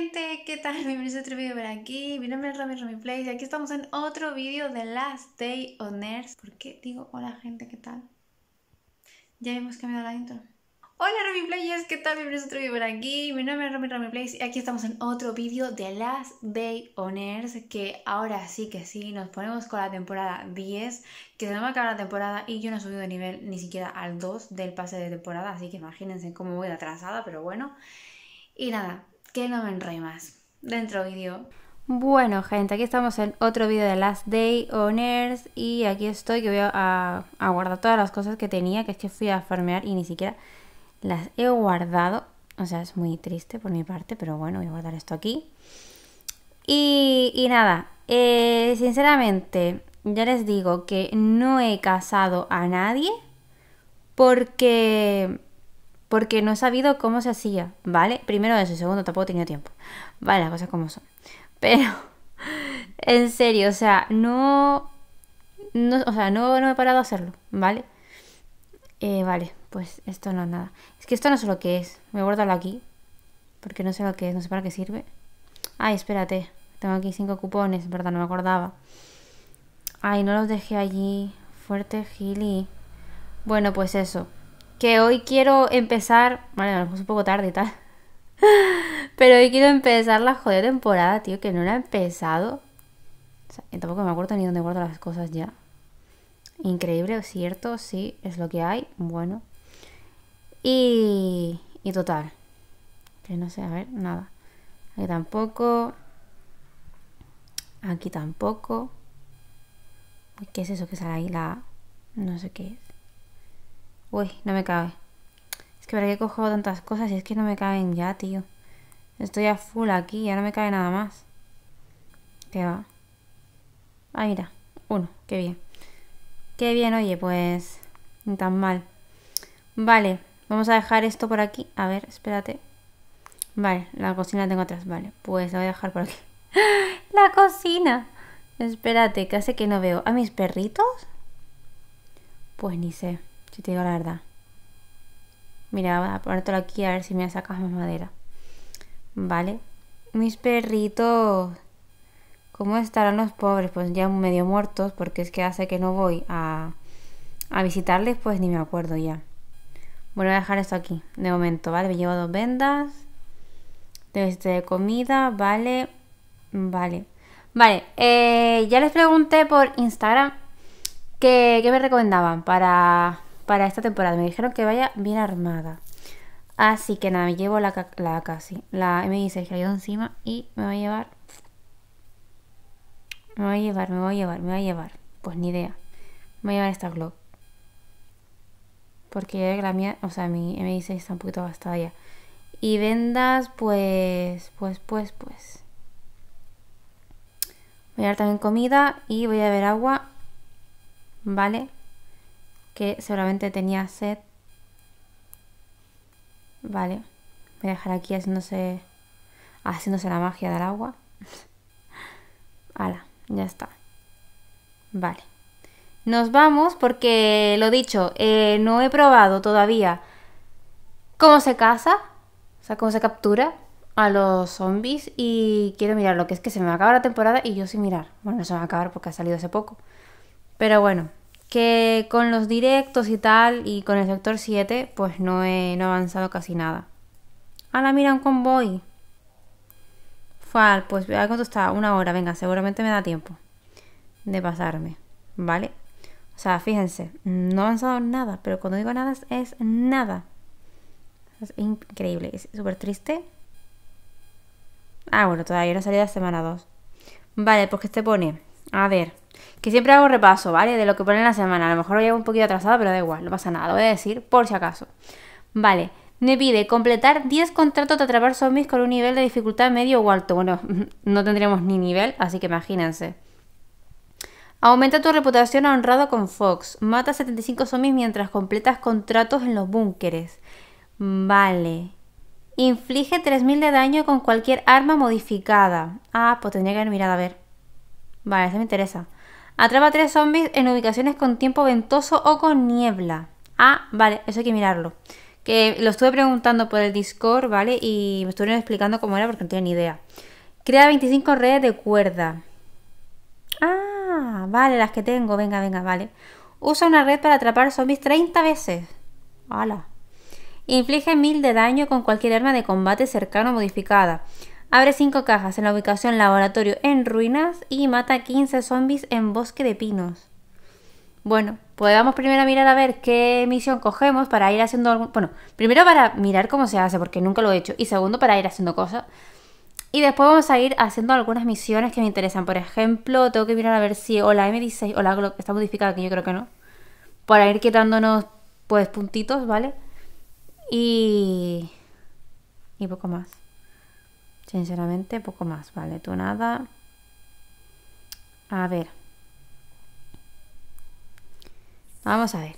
gente, ¿qué tal? Bienvenidos a otro vídeo por aquí, mi nombre es Rami Romy Place y aquí estamos en otro vídeo de Last Day on Earth ¿Por qué digo hola gente, qué tal? Ya hemos cambiado la intro Hola Romy Players, ¿qué tal? Bienvenidos a otro vídeo por aquí, mi nombre es Romy Romy Place y aquí estamos en otro vídeo de Last Day on Earth que ahora sí que sí, nos ponemos con la temporada 10 que se me va a acabar la temporada y yo no he subido de nivel ni siquiera al 2 del pase de temporada así que imagínense cómo voy atrasada, pero bueno y nada, que no me más. Dentro vídeo. Bueno, gente, aquí estamos en otro vídeo de Last Day Owners. y aquí estoy que voy a, guardar todas las cosas que tenía, que es que fui a farmear y ni siquiera las he guardado. O sea, es muy triste por mi parte, pero bueno, voy a guardar esto aquí. Y, nada, eh, sinceramente, ya les digo que no he casado a nadie porque porque no he sabido cómo se hacía, ¿vale? Primero eso, segundo, tampoco he tenido tiempo. Vale, las cosas como son. Pero, en serio, o sea, no. o sea, no, no he parado a hacerlo, ¿vale? Eh, vale, pues esto no es nada. Es que esto no sé lo que es. me a guardarlo aquí. Porque no sé lo que es, no sé para qué sirve. Ay, espérate. Tengo aquí cinco cupones, verdad, no me acordaba. Ay, no los dejé allí. Fuerte, Gili. Bueno, pues eso que hoy quiero empezar, mejor es un poco tarde y tal, pero hoy quiero empezar la jodida temporada, tío, que no la he empezado. O sea, tampoco me acuerdo ni dónde guardo las cosas ya. Increíble, cierto, sí, es lo que hay, bueno. Y, y total, que no sé, a ver, nada. Aquí tampoco. Aquí tampoco. ¿Qué es eso que sale ahí? La... No sé qué es. Uy, no me cabe. Es que para qué cojo tantas cosas y es que no me caben ya, tío. Estoy a full aquí, ya no me cabe nada más. ¿Qué va? Ah, mira. Uno, qué bien. Qué bien, oye, pues... tan mal. Vale, vamos a dejar esto por aquí. A ver, espérate. Vale, la cocina la tengo atrás. Vale, pues la voy a dejar por aquí. ¡La cocina! Espérate, que hace que no veo. ¿A mis perritos? Pues ni sé. Si te digo la verdad. Mira, voy a ponértelo aquí a ver si me sacas más madera. Vale. Mis perritos. ¿Cómo estarán los pobres? Pues ya medio muertos, porque es que hace que no voy a, visitarles, pues ni me acuerdo ya. Bueno, voy a dejar esto aquí, de momento, ¿vale? Me llevo dos vendas. de este, comida, vale. Vale. Vale, eh, ya les pregunté por Instagram que me recomendaban para para esta temporada. Me dijeron que vaya bien armada. Así que nada, me llevo la, la casi, la M16 que ha encima y me va a llevar. Me va a llevar, me va a llevar, me va a llevar. Pues ni idea. Me va a llevar esta Glock. Porque la mía, o sea, mi M16 está un poquito gastada ya. Y vendas, pues, pues, pues, pues. Voy a llevar también comida y voy a ver agua. ¿Vale? que seguramente tenía sed. Vale. Voy a dejar aquí haciéndose, haciéndose la magia del agua. Hala, ya está. Vale. Nos vamos porque, lo dicho, eh, no he probado todavía cómo se caza, o sea, cómo se captura a los zombies y quiero mirar lo que es que se me acaba la temporada y yo sin mirar. Bueno, no se me va a acabar porque ha salido hace poco. Pero bueno, que con los directos y tal, y con el sector 7, pues no he, avanzado casi nada. la mira, un convoy. Fal, pues vea cuánto está, una hora, venga, seguramente me da tiempo de pasarme, ¿vale? O sea, fíjense, no he avanzado nada, pero cuando digo nada es nada. Es increíble, es súper triste. Ah, bueno, todavía no salí de la semana 2. Vale, pues que te pone, a ver, que siempre hago repaso, ¿vale? De lo que pone en la semana. A lo mejor lo llevo un poquito atrasado, pero da igual, no pasa nada. Lo voy a decir por si acaso. Vale. Me pide completar 10 contratos de atrapar zombies con un nivel de dificultad medio o alto. Bueno, no tendríamos ni nivel, así que imagínense. Aumenta tu reputación a honrado con Fox. Mata 75 zombies mientras completas contratos en los búnkeres. Vale. Inflige 3000 de daño con cualquier arma modificada. Ah, pues tendría que haber mirado a ver. Vale, eso me interesa. Atrapa tres zombies en ubicaciones con tiempo ventoso o con niebla. Ah, vale, eso hay que mirarlo. Que lo estuve preguntando por el Discord, ¿vale? Y me estuvieron explicando cómo era porque no tenía ni idea. Crea 25 redes de cuerda. Ah, vale, las que tengo. Venga, venga, vale. Usa una red para atrapar zombies 30 veces. ¡Hala! Inflige mil de daño con cualquier arma de combate cercano modificada. Abre 5 cajas en la ubicación laboratorio en ruinas y mata 15 zombies en bosque de pinos. Bueno, pues primero mirar a ver qué misión cogemos para ir haciendo algún... Bueno, primero para mirar cómo se hace, porque nunca lo he hecho. Y segundo, para ir haciendo cosas. Y después vamos a ir haciendo algunas misiones que me interesan. Por ejemplo, tengo que mirar a ver si o la M16 o la está modificada, que yo creo que no. Para ir quitándonos, pues, puntitos, ¿vale? Y... Y poco más. Sinceramente, poco más. Vale, tú nada. A ver. Vamos a ver.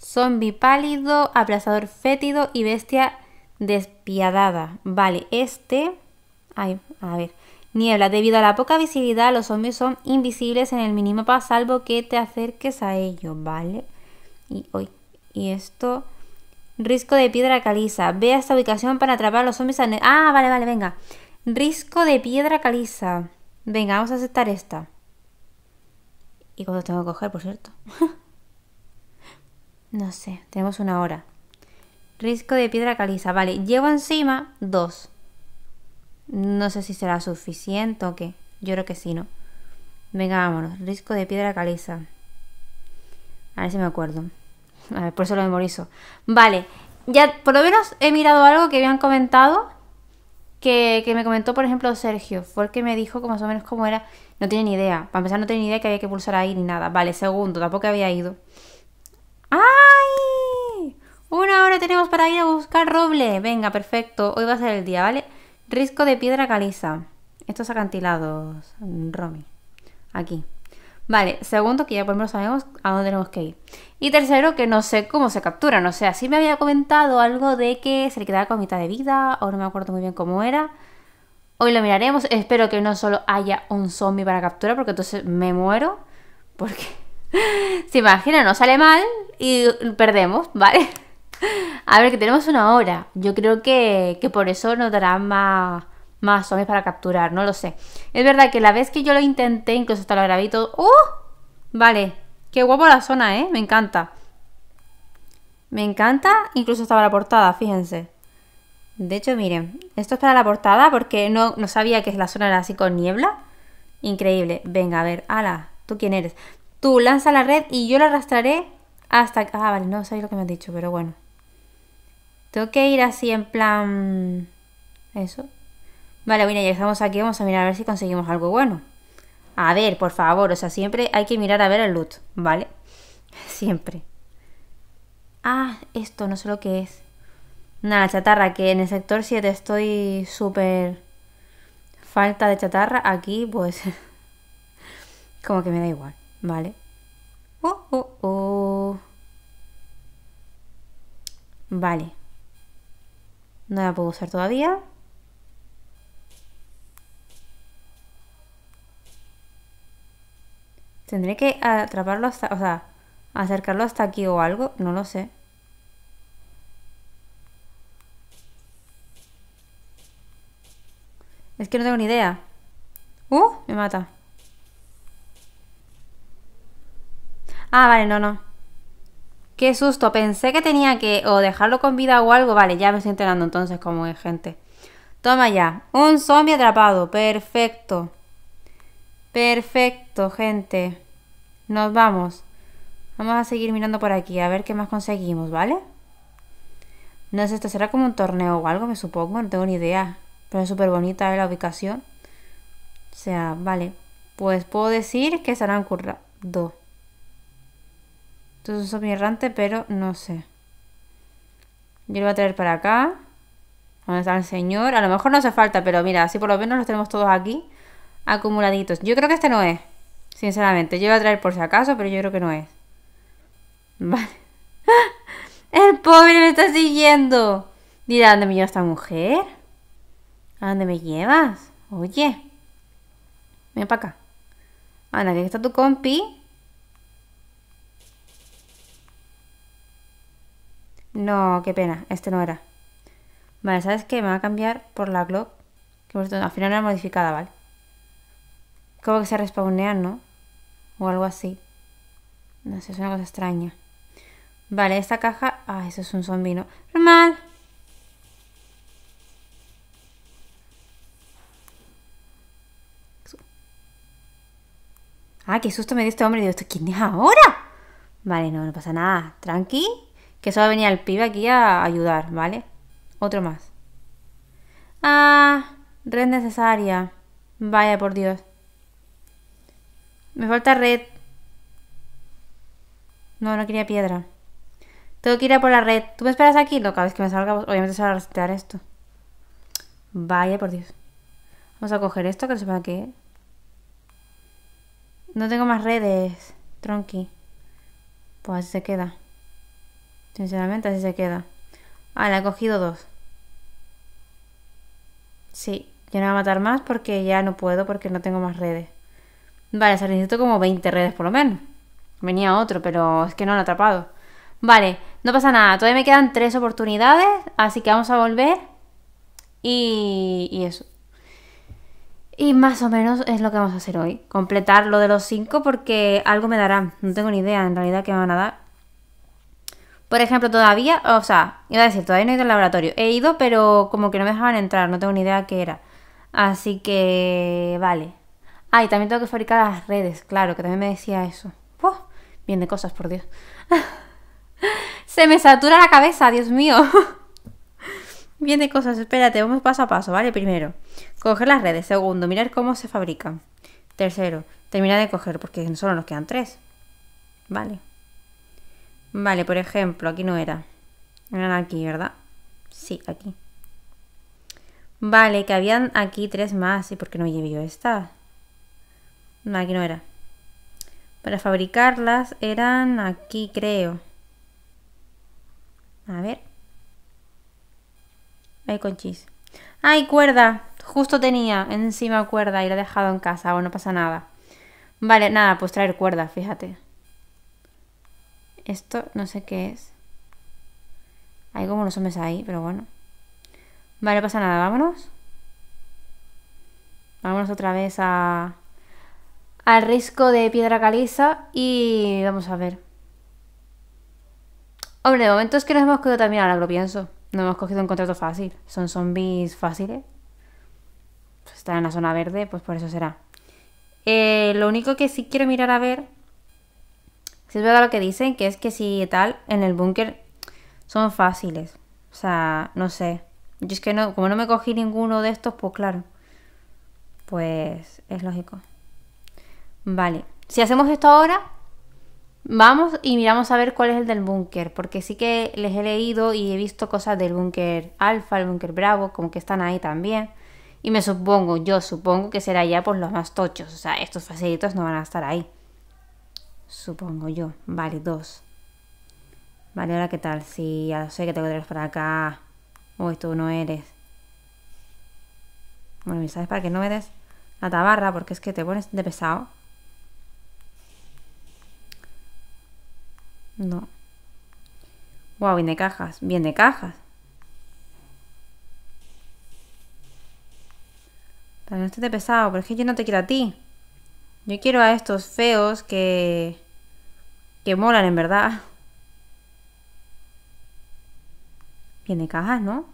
Zombie pálido, aplazador fétido y bestia despiadada. Vale, este... Ay, a ver. Niebla. Debido a la poca visibilidad, los zombies son invisibles en el mínimo minimapa, salvo que te acerques a ellos, ¿vale? Y, hoy y esto Risco de piedra caliza. Ve a esta ubicación para atrapar a los zombies. ah, vale, vale, venga. Risco de piedra caliza. Venga, vamos a aceptar esta. ¿Y cuánto tengo que coger, por cierto? no sé, tenemos una hora. Risco de piedra caliza. Vale, llevo encima dos. No sé si será suficiente o qué. Yo creo que sí, ¿no? Venga, vámonos. Risco de piedra caliza. A ver si me acuerdo. A ver, por eso lo memorizo. Vale, ya por lo menos he mirado algo que habían comentado. Que, que me comentó, por ejemplo, Sergio. Fue el que me dijo más o menos cómo era. No tiene ni idea. Para empezar, no tenía ni idea que había que pulsar ahí ni nada. Vale, segundo, tampoco había ido. ¡Ay! Una hora tenemos para ir a buscar roble. Venga, perfecto. Hoy va a ser el día, ¿vale? Risco de piedra caliza. Estos acantilados, Romy. Aquí. Vale, segundo, que ya por lo menos sabemos a dónde tenemos que ir. Y tercero, que no sé cómo se captura. No sea, sí me había comentado algo de que se le quedaba con mitad de vida, o no me acuerdo muy bien cómo era. Hoy lo miraremos. Espero que no solo haya un zombie para capturar, porque entonces me muero. Porque, se imagina no sale mal y perdemos, ¿vale? A ver, que tenemos una hora. Yo creo que, por eso nos dará más, más o menos para capturar, no lo sé. Es verdad que la vez que yo lo intenté, incluso hasta lo grabé todo. ¡Oh! Vale, qué guapo la zona, ¿eh? Me encanta. Me encanta, incluso estaba la portada, fíjense. De hecho, miren, esto es para la portada porque no, no sabía que la zona era así con niebla. Increíble. Venga, a ver, ala, ¿tú quién eres? Tú lanza la red y yo la arrastraré hasta... Ah, vale, no sabéis lo que me han dicho, pero bueno. Tengo que ir así en plan... Eso. Vale, mira, ya estamos aquí, vamos a mirar a ver si conseguimos algo bueno. A ver, por favor, o sea, siempre hay que mirar a ver el loot, ¿vale? Siempre. Ah, esto no sé lo que es. Nada, chatarra, que en el sector 7 estoy súper falta de chatarra. Aquí, pues, como que me da igual, ¿vale? Oh, oh, oh. Vale. No la puedo usar todavía. Tendré que atraparlo hasta... O sea, acercarlo hasta aquí o algo. No lo sé. Es que no tengo ni idea. ¡Uh! Me mata. Ah, vale, no, no. Qué susto. Pensé que tenía que o dejarlo con vida o algo. Vale, ya me estoy enterando entonces como es, gente. Toma ya. Un zombie atrapado. Perfecto. Perfecto, gente. Nos vamos. Vamos a seguir mirando por aquí, a ver qué más conseguimos, ¿vale? No sé, esto será como un torneo o algo, me supongo, no tengo ni idea. Pero es súper bonita ¿eh? la ubicación. O sea, vale. Pues puedo decir que serán currado. Entonces es errante, pero no sé. Yo lo voy a traer para acá. ¿Dónde está el señor? A lo mejor no hace falta, pero mira, así por lo menos los tenemos todos aquí acumuladitos. Yo creo que este no es. Sinceramente, yo iba a traer por si acaso, pero yo creo que no es. Vale. ¡El pobre me está siguiendo! Dirá, ¿dónde me lleva esta mujer? ¿A dónde me llevas? Oye. Ven para acá. Anda, que está tu compi. No, qué pena. Este no era. Vale, ¿sabes qué? Me va a cambiar por la Glock. Que al final era modificada, ¿vale? Como que se respawnean, ¿no? o algo así. No sé, es una cosa extraña. Vale, esta caja... Ah, eso es un zombino. Normal. Ah, qué susto me dio este hombre. Digo, ¿esto quién es ahora? Vale, no, no pasa nada. Tranqui. Que solo venía el pibe aquí a ayudar, ¿vale? Otro más. Ah, red necesaria. Vaya, por Dios. Me falta red. No, no quería piedra. Tengo que ir a por la red. ¿Tú me esperas aquí? No, cada vez que me salga, obviamente se va a resetear esto. Vaya, por Dios. Vamos a coger esto, que no sé para qué. No tengo más redes, tronqui. Pues así se queda. Sinceramente, así se queda. Ah, le he cogido dos. Sí, yo no voy a matar más porque ya no puedo, porque no tengo más redes. Vale, se necesito como 20 redes por lo menos. Venía otro, pero es que no lo han atrapado. Vale, no pasa nada. Todavía me quedan tres oportunidades, así que vamos a volver. Y, y eso. Y más o menos es lo que vamos a hacer hoy. Completar lo de los cinco porque algo me darán. No tengo ni idea en realidad qué me van a dar. Por ejemplo, todavía, o sea, iba a decir, todavía no he ido al laboratorio. He ido, pero como que no me dejaban entrar, no tengo ni idea qué era. Así que, vale, Ah, también tengo que fabricar las redes, claro, que también me decía eso. Bien de cosas, por Dios. Se me satura la cabeza, Dios mío. Bien de cosas, espérate, vamos paso a paso, ¿vale? Primero, coger las redes. Segundo, mirar cómo se fabrican. Tercero, terminar de coger, porque solo nos quedan tres. Vale. Vale, por ejemplo, aquí no era. Eran aquí, ¿verdad? Sí, aquí. Vale, que habían aquí tres más. ¿Y por qué no me llevé yo esta? No, aquí no era. Para fabricarlas eran aquí, creo. A ver. Hay conchis. ¡Ay, cuerda! Justo tenía encima cuerda y la he dejado en casa. Bueno, no pasa nada. Vale, nada, pues traer cuerda, fíjate. Esto no sé qué es. Hay como unos hombres ahí, pero bueno. Vale, pasa nada, vámonos. Vámonos otra vez a al risco de piedra caliza y vamos a ver. Hombre, de momento es que nos hemos cogido también, ahora lo pienso. No hemos cogido un contrato fácil. Son zombies fáciles. está pues están en la zona verde, pues por eso será. Eh, lo único que sí quiero mirar a ver. Si es verdad lo que dicen, que es que si tal, en el búnker son fáciles. O sea, no sé. Yo es que no, como no me cogí ninguno de estos, pues claro. Pues es lógico. Vale, si hacemos esto ahora, vamos y miramos a ver cuál es el del búnker, porque sí que les he leído y he visto cosas del búnker alfa, el búnker bravo, como que están ahí también. Y me supongo, yo supongo que será ya por los más tochos, o sea, estos facilitos no van a estar ahí. Supongo yo, vale, dos. Vale, ahora qué tal, si sí, ya sé que tengo tres para acá. o tú no eres. Bueno, ¿sabes para que no me des la tabarra? Porque es que te pones de pesado. No. Wow, viene cajas. Viene cajas. No esté pesado, pero es que yo no te quiero a ti. Yo quiero a estos feos que. que molan en verdad. Viene cajas, ¿no?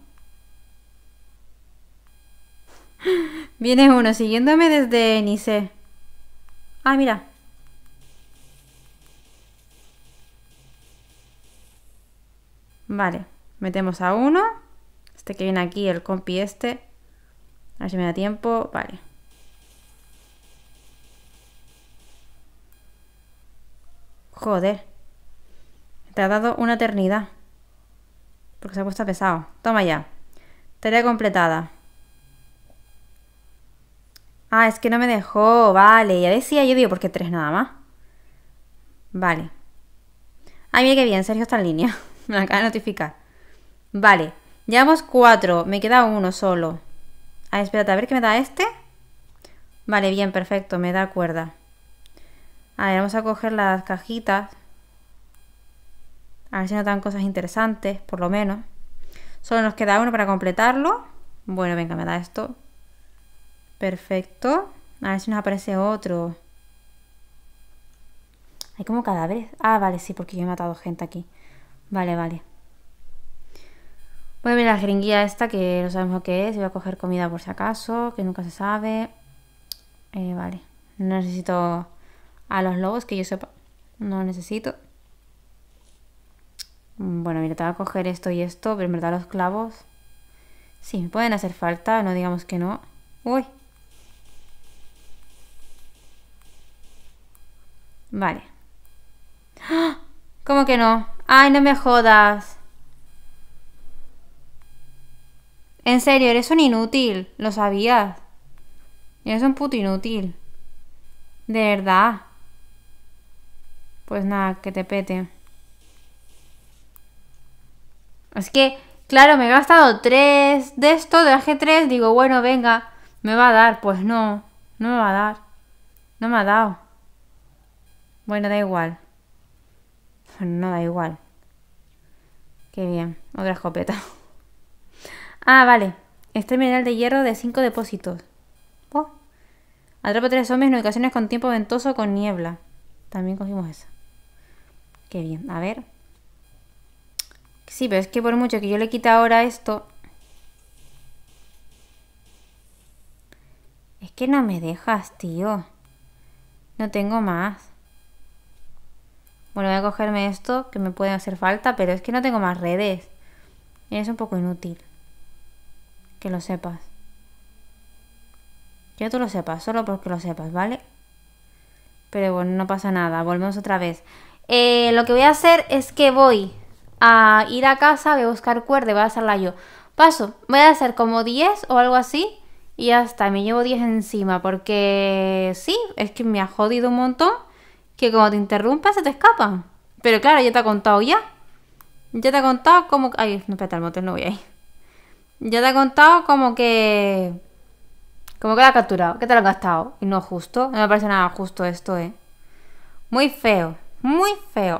Viene uno siguiéndome desde Nice. Ah, mira. Vale, metemos a uno. Este que viene aquí, el compi este. A ver si me da tiempo. Vale. Joder. Te ha dado una eternidad. Porque se ha puesto pesado. Toma ya. Tarea completada. Ah, es que no me dejó. Vale, ya decía yo, digo, porque tres nada más. Vale. Ay, mira qué bien, Sergio está en línea. me acaba de notificar. Vale, llevamos cuatro, me queda uno solo. ver, ah, espérate, a ver qué me da este. Vale, bien, perfecto, me da cuerda. A ver, vamos a coger las cajitas. A ver si dan cosas interesantes, por lo menos. Solo nos queda uno para completarlo. Bueno, venga, me da esto. Perfecto. A ver si nos aparece otro. Hay como vez Ah, vale, sí, porque yo he matado gente aquí. Vale, vale. Voy a ver la jeringuilla esta que no sabemos que es. Voy a coger comida por si acaso, que nunca se sabe. Eh, vale. No necesito a los lobos, que yo sepa. No necesito. Mm, bueno, mira, te voy a coger esto y esto, pero en verdad los clavos. Sí, me pueden hacer falta, no digamos que no. Uy. Vale. ¡Ah! ¿Cómo que no? Ay, no me jodas. En serio, eres un inútil. Lo sabías. Eres un puto inútil. De verdad. Pues nada, que te pete. Es que, claro, me he gastado tres de esto, de G3. Digo, bueno, venga, me va a dar. Pues no, no me va a dar. No me ha dado. Bueno, da igual no da igual. Qué bien. Otra escopeta. Ah, vale. Este mineral de hierro de 5 depósitos. Oh. Atrapa tres hombres en ocasiones con tiempo ventoso con niebla. También cogimos esa. Qué bien. A ver. Sí, pero es que por mucho que yo le quite ahora esto... Es que no me dejas, tío. No tengo más. Bueno, voy a cogerme esto que me puede hacer falta, pero es que no tengo más redes. Es un poco inútil. Que lo sepas. Que tú lo sepas, solo porque lo sepas, ¿vale? Pero bueno, no pasa nada, volvemos otra vez. Eh, lo que voy a hacer es que voy a ir a casa, voy a buscar cuerda, voy a hacerla yo. Paso, voy a hacer como 10 o algo así y ya está, me llevo 10 encima porque sí, es que me ha jodido un montón que como te interrumpa se te escapan Pero claro, ya te ha contado ya. Ya te ha contado como... Ay, no, espérate, el motel no voy ahí. Ya te he contado como que... Como que la ha capturado, que te lo han gastado. Y no justo. No me parece nada justo esto, ¿eh? Muy feo. Muy feo.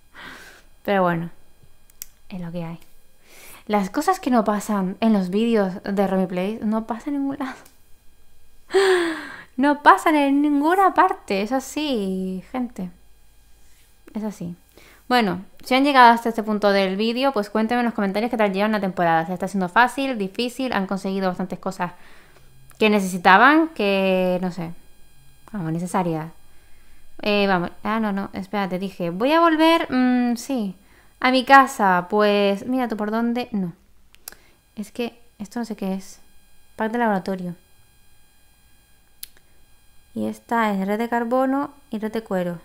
Pero bueno. Es lo que hay. Las cosas que no pasan en los vídeos de Romy Play no pasan en ningún lado. no pasan en ninguna parte. Es así, gente. Es así. Bueno, si han llegado hasta este punto del vídeo, pues cuéntenme en los comentarios qué tal llevan la temporada. ¿Se está haciendo fácil, difícil? ¿Han conseguido bastantes cosas que necesitaban? Que, no sé, vamos, necesarias. Eh, vamos, ah, no, no, espérate, dije, voy a volver, mm, sí, a mi casa. Pues, mira tú por dónde, no. Es que esto no sé qué es. parte de laboratorio. Y esta es red de carbono y red de cuero.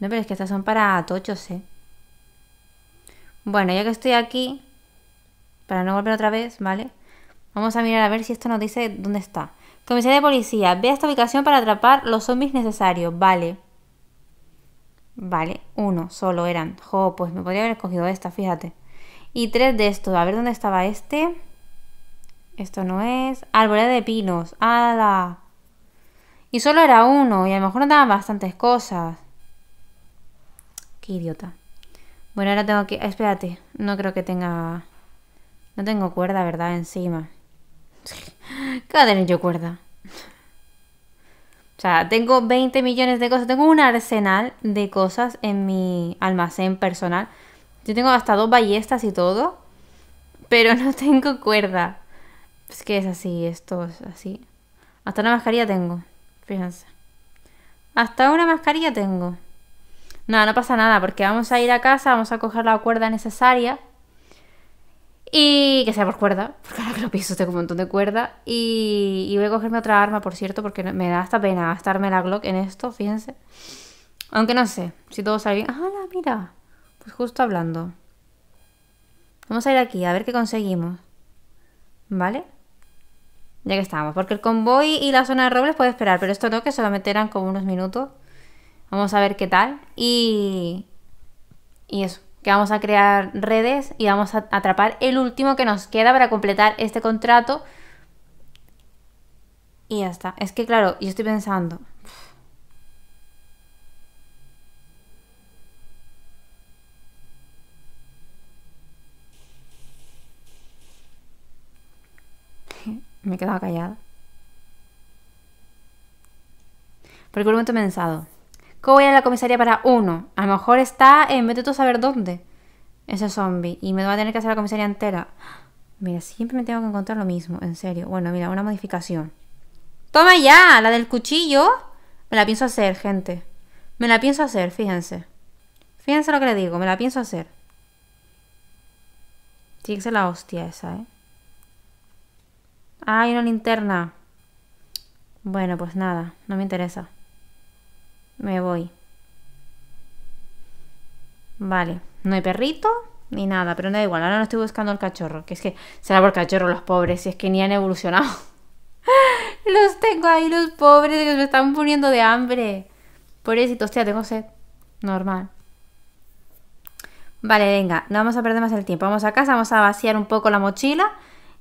No, pero es que estas son para tochos, ¿eh? Bueno, ya que estoy aquí, para no volver otra vez, ¿vale? Vamos a mirar a ver si esto nos dice dónde está. Comisaría de policía, ve a esta ubicación para atrapar los zombies necesarios, vale. Vale, uno solo eran. Jo, pues me podría haber escogido esta, fíjate. Y tres de estos, a ver dónde estaba este. Esto no es. Arboleda de pinos. ¡Hala! Y solo era uno, y a lo mejor no daban bastantes cosas. Qué idiota. Bueno, ahora tengo que... Ah, espérate, no creo que tenga... No tengo cuerda, ¿verdad? Encima. ¿Qué va yo cuerda? O sea, tengo 20 millones de cosas. Tengo un arsenal de cosas en mi almacén personal. Yo tengo hasta dos ballestas y todo. Pero no tengo cuerda. Es que es así, esto es así. Hasta una mascarilla tengo fíjense. Hasta una mascarilla tengo. nada no pasa nada, porque vamos a ir a casa, vamos a coger la cuerda necesaria. Y que sea por cuerda, porque ahora que lo pienso tengo un montón de cuerda. Y, voy a cogerme otra arma, por cierto, porque me da hasta pena gastarme la Glock en esto, fíjense. Aunque no sé, si todo sale bien. la mira! Pues justo hablando. Vamos a ir aquí, a ver qué conseguimos. ¿Vale? Ya que estábamos porque el convoy y la zona de robles puede esperar, pero esto no, que solamente eran como unos minutos. Vamos a ver qué tal. Y. Y eso, que vamos a crear redes y vamos a atrapar el último que nos queda para completar este contrato. Y ya está. Es que claro, yo estoy pensando, Me quedaba callada. Porque el momento he pensado, ¿cómo voy a la comisaría para uno? A lo mejor está en vete tú a saber dónde ese zombie y me va a tener que hacer la comisaría entera. Mira, siempre me tengo que encontrar lo mismo, en serio. Bueno, mira, una modificación. ¡Toma ya! La del cuchillo. Me la pienso hacer, gente. Me la pienso hacer, fíjense. Fíjense lo que le digo, me la pienso hacer. Tiene que la hostia esa, ¿eh? Ah, hay una linterna. Bueno, pues nada, no me interesa. Me voy. Vale, no hay perrito ni nada, pero no da igual, ahora no estoy buscando el cachorro, que es que será por cachorro los pobres, si es que ni han evolucionado. los tengo ahí, los pobres, que me están poniendo de hambre. Por eso, hostia, tengo sed. Normal. Vale, venga, no vamos a perder más el tiempo. Vamos a casa, vamos a vaciar un poco la mochila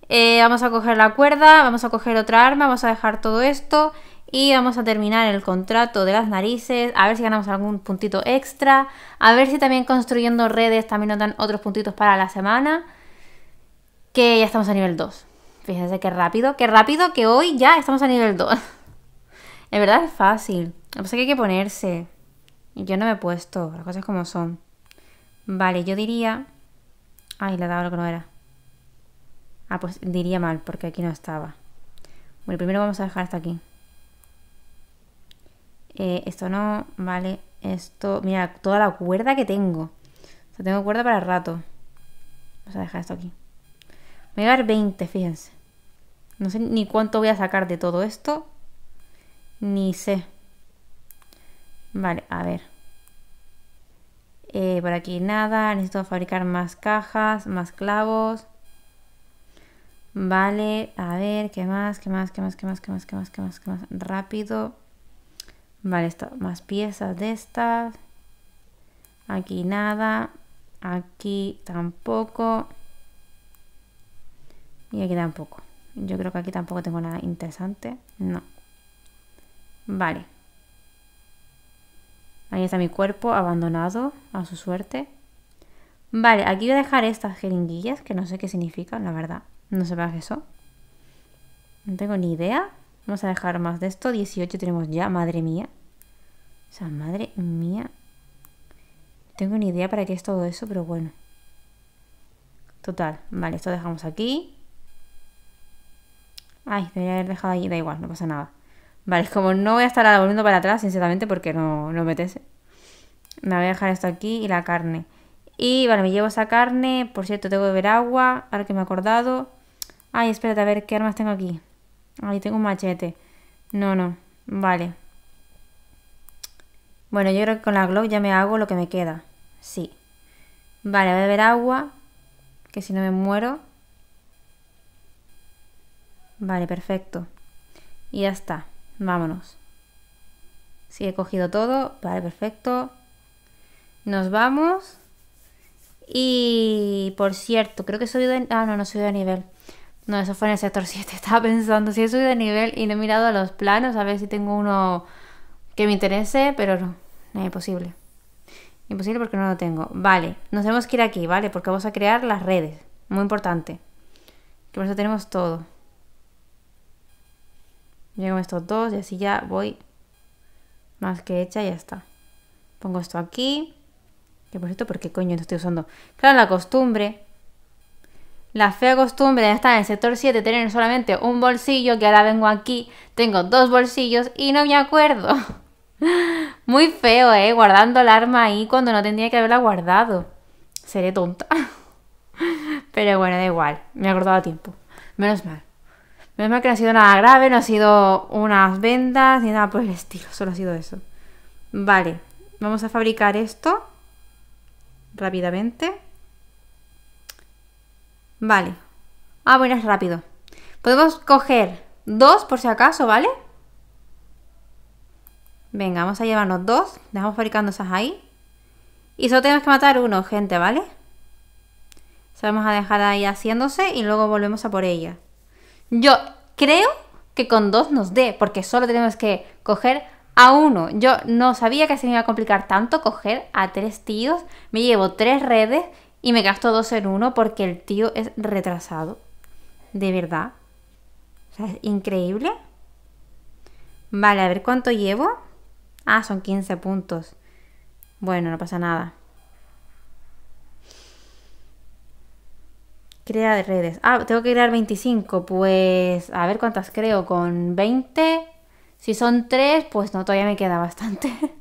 eh, vamos a coger la cuerda, vamos a coger otra arma, vamos a dejar todo esto y vamos a terminar el contrato de las narices, a ver si ganamos algún puntito extra, a ver si también construyendo redes también nos dan otros puntitos para la semana, que ya estamos a nivel 2. Fíjense qué rápido, qué rápido que hoy ya estamos a nivel 2. en verdad es fácil, lo que pasa es que hay que ponerse. Yo no me he puesto, las cosas como son. Vale, yo diría... Ay, le he dado lo que no era. Ah, pues diría mal, porque aquí no estaba. Bueno, primero vamos a dejar hasta aquí. Eh, esto no, vale. Esto, mira, toda la cuerda que tengo. O sea, tengo cuerda para rato. Vamos a dejar esto aquí. Me voy a dar 20, fíjense. No sé ni cuánto voy a sacar de todo esto. Ni sé. Vale, a ver. Eh, por aquí nada. Necesito fabricar más cajas, más clavos. Vale, a ver, ¿qué más? ¿Qué más? ¿Qué más? ¿Qué más? ¿Qué más? ¿Qué más? ¿Qué más? ¿Qué más? Rápido. Vale, esto. más piezas de estas. Aquí nada. Aquí tampoco. Y aquí tampoco. Yo creo que aquí tampoco tengo nada interesante. No. Vale. Ahí está mi cuerpo abandonado a su suerte. Vale, aquí voy a dejar estas jeringuillas que no sé qué significan, la verdad. No sé para qué eso. No tengo ni idea. Vamos a dejar más de esto. 18 tenemos ya. Madre mía. O sea, madre mía. No tengo ni idea para qué es todo eso, pero bueno. Total. Vale, esto dejamos aquí. Ay, debería haber dejado ahí. Da igual, no pasa nada. Vale, como no voy a estar volviendo para atrás, sinceramente, porque no, no me Me voy a dejar esto aquí y la carne. Y vale, me llevo esa carne. Por cierto, tengo que beber agua, ahora que me he acordado. Ay, espérate, a ver, ¿qué armas tengo aquí? Ahí tengo un machete. No, no. Vale. Bueno, yo creo que con la glow ya me hago lo que me queda. Sí. Vale, a beber agua. Que si no me muero. Vale, perfecto. Y ya está. Vámonos. Sí, he cogido todo. Vale, perfecto. Nos vamos. Y por cierto, creo que soy de... Ah, no, no soy de nivel. No, eso fue en el sector 7. Estaba pensando si he subido de nivel y no he mirado a los planos a ver si tengo uno que me interese, pero no. es imposible. Imposible porque no lo tengo. Vale, nos tenemos que ir aquí, ¿vale? Porque vamos a crear las redes. Muy importante. Que por eso tenemos todo. Llego a estos dos y así ya voy más que hecha ya está. Pongo esto aquí. Que por cierto, ¿por qué coño no estoy usando? Claro, la costumbre. La fea costumbre de estar en el sector 7 tener solamente un bolsillo, que ahora vengo aquí, tengo dos bolsillos y no me acuerdo. Muy feo, ¿eh? Guardando el arma ahí cuando no tendría que haberla guardado. Seré tonta. Pero bueno, da igual, me he acordado a tiempo. Menos mal. Menos mal que no ha sido nada grave, no ha sido unas vendas ni nada por el estilo, solo ha sido eso. Vale, vamos a fabricar esto rápidamente. Vale. Ah, bueno, es rápido. Podemos coger dos por si acaso, ¿vale? Venga, vamos a llevarnos dos. Dejamos fabricando esas ahí. Y solo tenemos que matar uno, gente, ¿vale? Se vamos a dejar ahí haciéndose y luego volvemos a por ella. Yo creo que con dos nos dé, porque solo tenemos que coger a uno. Yo no sabía que se me iba a complicar tanto coger a tres tíos. Me llevo tres redes y me gasto dos en uno porque el tío es retrasado. De verdad. O sea, es increíble. Vale, a ver cuánto llevo. Ah, son 15 puntos. Bueno, no pasa nada. Crea de redes. Ah, tengo que crear 25. Pues a ver cuántas creo. Con 20. Si son 3, pues no, todavía me queda bastante.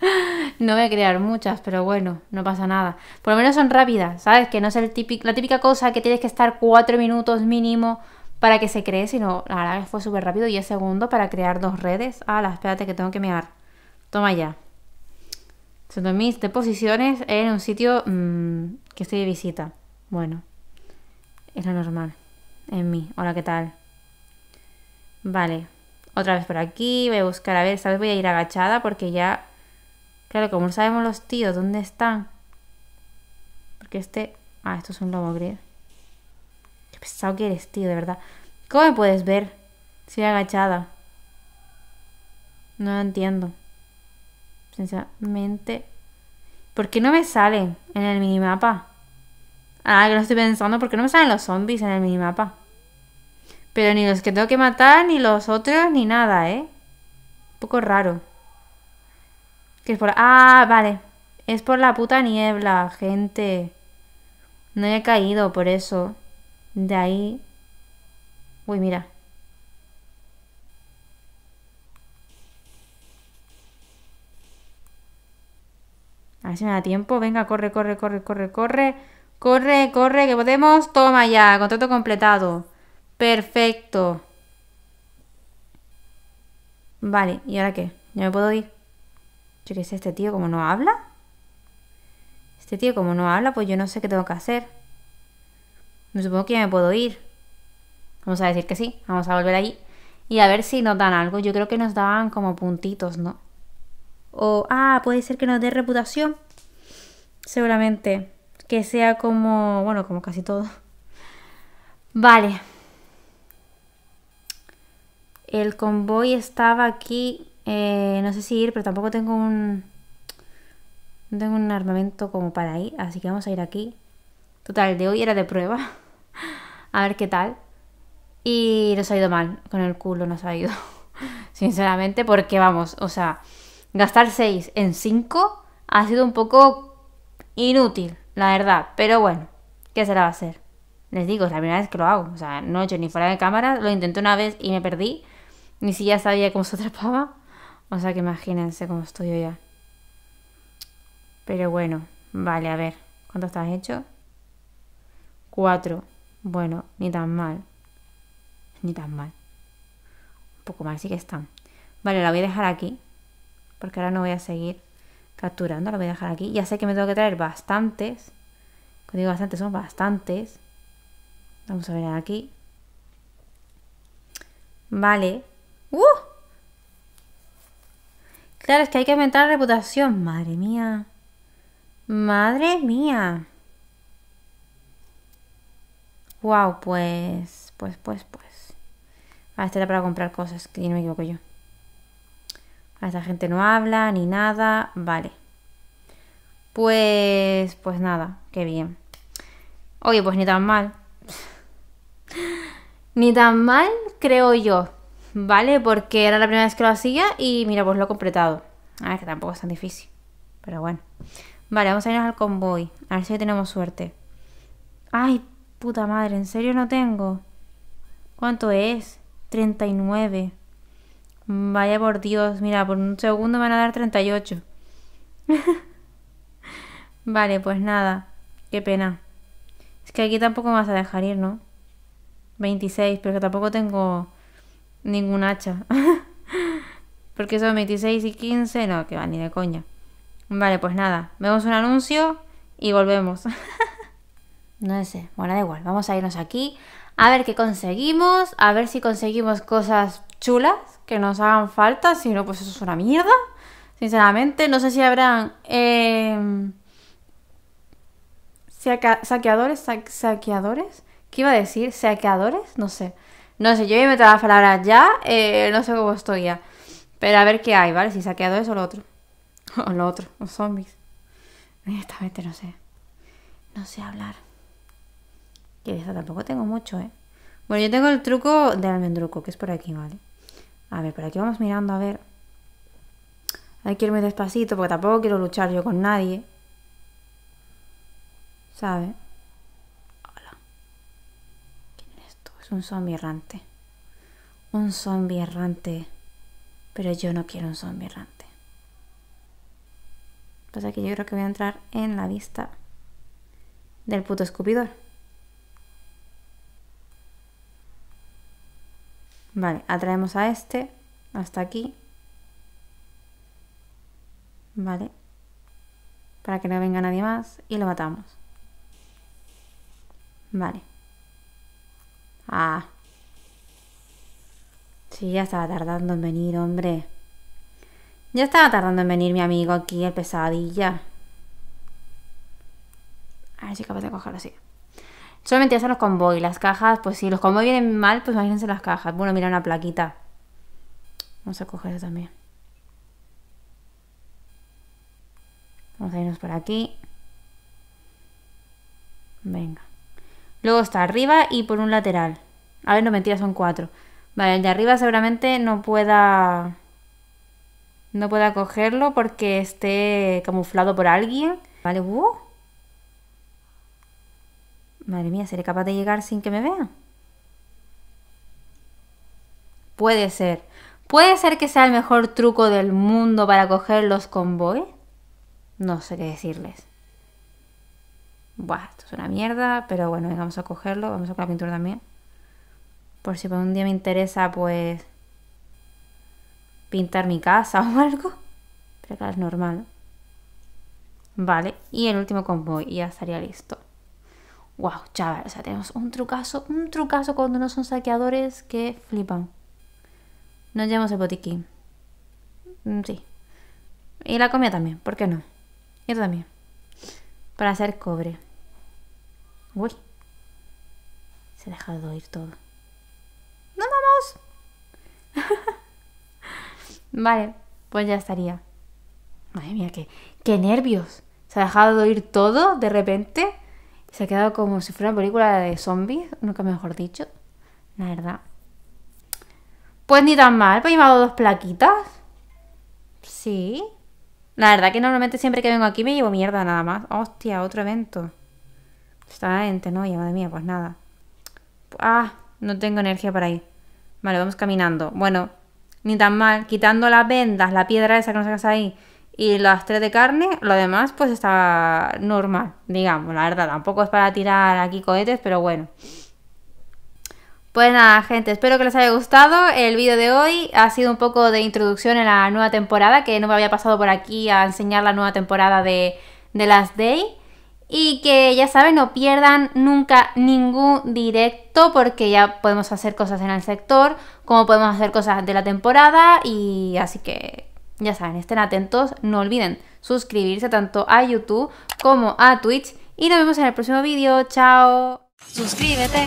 No voy a crear muchas, pero bueno, no pasa nada. Por lo menos son rápidas, ¿sabes? Que no es el típico, la típica cosa que tienes que estar cuatro minutos mínimo para que se cree, sino la verdad que fue súper rápido. y es segundo para crear dos redes. la espérate que tengo que mirar. Toma ya. Son mis deposiciones posiciones en un sitio mm, que estoy de visita. Bueno, es lo normal. En mí. Hola, ¿qué tal? Vale. Otra vez por aquí. Voy a buscar, a ver, esta vez voy a ir agachada porque ya Claro, como sabemos los tíos dónde están. Porque este... Ah, esto es un lobo gris. Qué pesado que eres, tío, de verdad. ¿Cómo me puedes ver? Si agachada. No lo entiendo. Sinceramente... ¿Por qué no me salen en el minimapa? Ah, que lo estoy pensando. ¿Por qué no me salen los zombies en el minimapa? Pero ni los que tengo que matar, ni los otros, ni nada, ¿eh? Un poco raro. Que es por... Ah, vale. Es por la puta niebla, gente. No he caído por eso. De ahí... Uy, mira. A ver si me da tiempo. Venga, corre, corre, corre, corre, corre. Corre, corre, que podemos. Toma ya, contrato completado. Perfecto. Vale, ¿y ahora qué? ¿Ya me puedo ir? qué este tío como no habla. Este tío como no habla, pues yo no sé qué tengo que hacer. Me supongo que ya me puedo ir. Vamos a decir que sí, vamos a volver allí. Y a ver si nos dan algo. Yo creo que nos daban como puntitos, ¿no? O, ah, puede ser que nos dé reputación. Seguramente. Que sea como, bueno, como casi todo. Vale. El convoy estaba aquí eh, no sé si ir, pero tampoco tengo un... tengo un armamento como para ir, así que vamos a ir aquí. Total, de hoy era de prueba. a ver qué tal. Y nos ha ido mal, con el culo nos ha ido. Sinceramente, porque vamos, o sea, gastar 6 en 5 ha sido un poco inútil, la verdad. Pero bueno, ¿qué será va a hacer? Les digo, es la primera vez que lo hago. O sea, no he hecho ni fuera de cámara, lo intenté una vez y me perdí. Ni siquiera sabía cómo se atrapaba. O sea que imagínense cómo estoy yo ya. Pero bueno, vale, a ver. ¿Cuánto estás hecho? Cuatro. Bueno, ni tan mal. Ni tan mal. Un poco mal sí que están. Vale, la voy a dejar aquí. Porque ahora no voy a seguir capturando. La voy a dejar aquí. Ya sé que me tengo que traer bastantes. Cuando digo bastantes, son bastantes. Vamos a ver aquí. Vale. ¡Uh! Claro, es que hay que aumentar la reputación. Madre mía. Madre mía. Wow, pues. Pues, pues, pues. Ah, esta era para comprar cosas, que no me equivoco yo. A esta gente no habla ni nada. Vale. Pues. Pues nada, qué bien. Oye, pues ni tan mal. ni tan mal, creo yo. ¿vale? Porque era la primera vez que lo hacía y mira, pues lo he completado. A ah, ver, que tampoco es tan difícil, pero bueno. Vale, vamos a irnos al convoy, a ver si tenemos suerte. Ay, puta madre, ¿en serio no tengo? ¿Cuánto es? 39. Vaya por Dios, mira, por un segundo me van a dar 38. vale, pues nada, qué pena. Es que aquí tampoco me vas a dejar ir, ¿no? 26, pero que tampoco tengo ningún hacha. Porque son 26 y 15, no, que va ni de coña. Vale, pues nada, vemos un anuncio y volvemos. no sé, bueno, da igual, vamos a irnos aquí a ver qué conseguimos, a ver si conseguimos cosas chulas que nos hagan falta, si no, pues eso es una mierda. Sinceramente, no sé si habrán eh, saqueadores, saqueadores, ¿qué iba a decir? Saqueadores, no sé. No sé, yo voy a meter las palabras ya, eh, no sé cómo estoy ya. Pero a ver qué hay, ¿vale? Si saqueado eso o lo otro. O lo otro, los zombies. Esta vez no sé. No sé hablar. Y eso tampoco tengo mucho, ¿eh? Bueno, yo tengo el truco del almendruco, que es por aquí, ¿vale? A ver, por aquí vamos mirando, a ver. Hay que irme despacito, porque tampoco quiero luchar yo con nadie. ¿Sabes? un zombie errante. Un zombie errante. Pero yo no quiero un zombie errante. Entonces aquí yo creo que voy a entrar en la vista del puto escupidor. Vale, atraemos a este hasta aquí. Vale. Para que no venga nadie más y lo matamos. Vale. Ah. Sí, ya estaba tardando en venir, hombre. Ya estaba tardando en venir mi amigo aquí, el pesadilla. A ver si capaz de cogerlo así. Solamente se los convoy. Las cajas, pues si los convoy vienen mal, pues imagínense las cajas. Bueno, mira una plaquita. Vamos a coger eso también. Vamos a irnos por aquí. Venga. Luego está arriba y por un lateral. A ver, no mentira, son cuatro. Vale, el de arriba seguramente no pueda. No pueda cogerlo porque esté camuflado por alguien. Vale, wow. Uh. Madre mía, ¿seré capaz de llegar sin que me vea? Puede ser. ¿Puede ser que sea el mejor truco del mundo para coger los convoy? No sé qué decirles. Buah, esto es una mierda, pero bueno, venga, vamos a cogerlo, vamos a con la pintura también. Por si por un día me interesa, pues. pintar mi casa o algo. Pero claro, es normal. Vale, y el último convoy, y ya estaría listo. Wow, chaval, o sea, tenemos un trucazo, un trucazo cuando no son saqueadores que flipan. Nos llevamos el botiquín. Mm, sí. Y la comida también, ¿por qué no? ir también. Para hacer cobre. Uy, se ha dejado oír todo. ¡No vamos! vale, pues ya estaría. Madre mía, qué, qué nervios. Se ha dejado de oír todo de repente. Se ha quedado como si fuera una película de zombies, nunca mejor dicho. La verdad. Pues ni tan mal, pues he llevado dos plaquitas. Sí. La verdad que normalmente siempre que vengo aquí me llevo mierda nada más. Hostia, otro evento. Está ¿no? ya, madre mía, pues nada. Ah, no tengo energía para ahí Vale, vamos caminando. Bueno, ni tan mal. Quitando las vendas, la piedra esa que nos sacas ahí y las tres de carne, lo demás pues está normal, digamos. La verdad, tampoco es para tirar aquí cohetes, pero bueno. Pues nada, gente, espero que les haya gustado el vídeo de hoy. Ha sido un poco de introducción en la nueva temporada, que no me había pasado por aquí a enseñar la nueva temporada de, de Last Day. Y que ya saben, no pierdan nunca ningún directo porque ya podemos hacer cosas en el sector, como podemos hacer cosas de la temporada y así que ya saben, estén atentos, no olviden suscribirse tanto a YouTube como a Twitch y nos vemos en el próximo vídeo, chao. Suscríbete,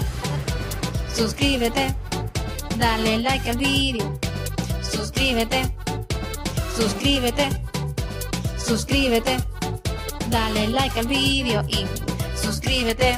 suscríbete, dale like al vídeo, suscríbete, suscríbete, suscríbete. Dale like al video y suscríbete.